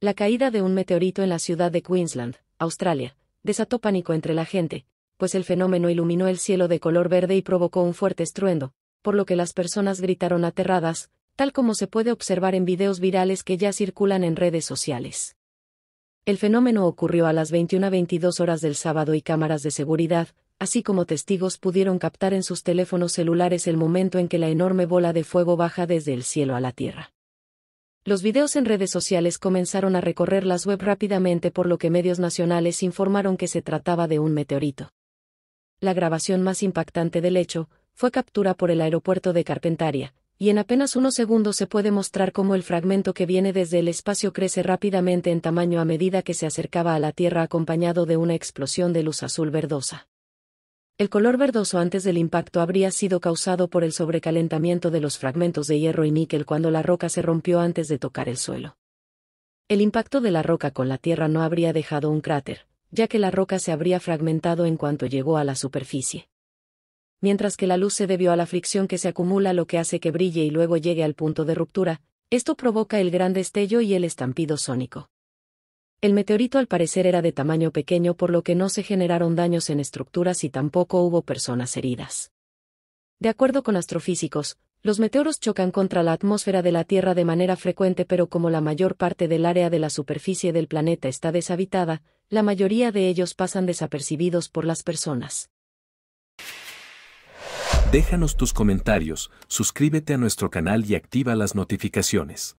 La caída de un meteorito en la ciudad de Queensland, Australia, desató pánico entre la gente, pues el fenómeno iluminó el cielo de color verde y provocó un fuerte estruendo, por lo que las personas gritaron aterradas, tal como se puede observar en videos virales que ya circulan en redes sociales. El fenómeno ocurrió a las 21-22 horas del sábado y cámaras de seguridad, así como testigos pudieron captar en sus teléfonos celulares el momento en que la enorme bola de fuego baja desde el cielo a la tierra los videos en redes sociales comenzaron a recorrer las web rápidamente por lo que medios nacionales informaron que se trataba de un meteorito. La grabación más impactante del hecho fue captura por el aeropuerto de Carpentaria, y en apenas unos segundos se puede mostrar cómo el fragmento que viene desde el espacio crece rápidamente en tamaño a medida que se acercaba a la Tierra acompañado de una explosión de luz azul verdosa. El color verdoso antes del impacto habría sido causado por el sobrecalentamiento de los fragmentos de hierro y níquel cuando la roca se rompió antes de tocar el suelo. El impacto de la roca con la Tierra no habría dejado un cráter, ya que la roca se habría fragmentado en cuanto llegó a la superficie. Mientras que la luz se debió a la fricción que se acumula lo que hace que brille y luego llegue al punto de ruptura, esto provoca el gran destello y el estampido sónico. El meteorito al parecer era de tamaño pequeño por lo que no se generaron daños en estructuras y tampoco hubo personas heridas. De acuerdo con astrofísicos, los meteoros chocan contra la atmósfera de la Tierra de manera frecuente pero como la mayor parte del área de la superficie del planeta está deshabitada, la mayoría de ellos pasan desapercibidos por las personas. Déjanos tus comentarios, suscríbete a nuestro canal y activa las notificaciones.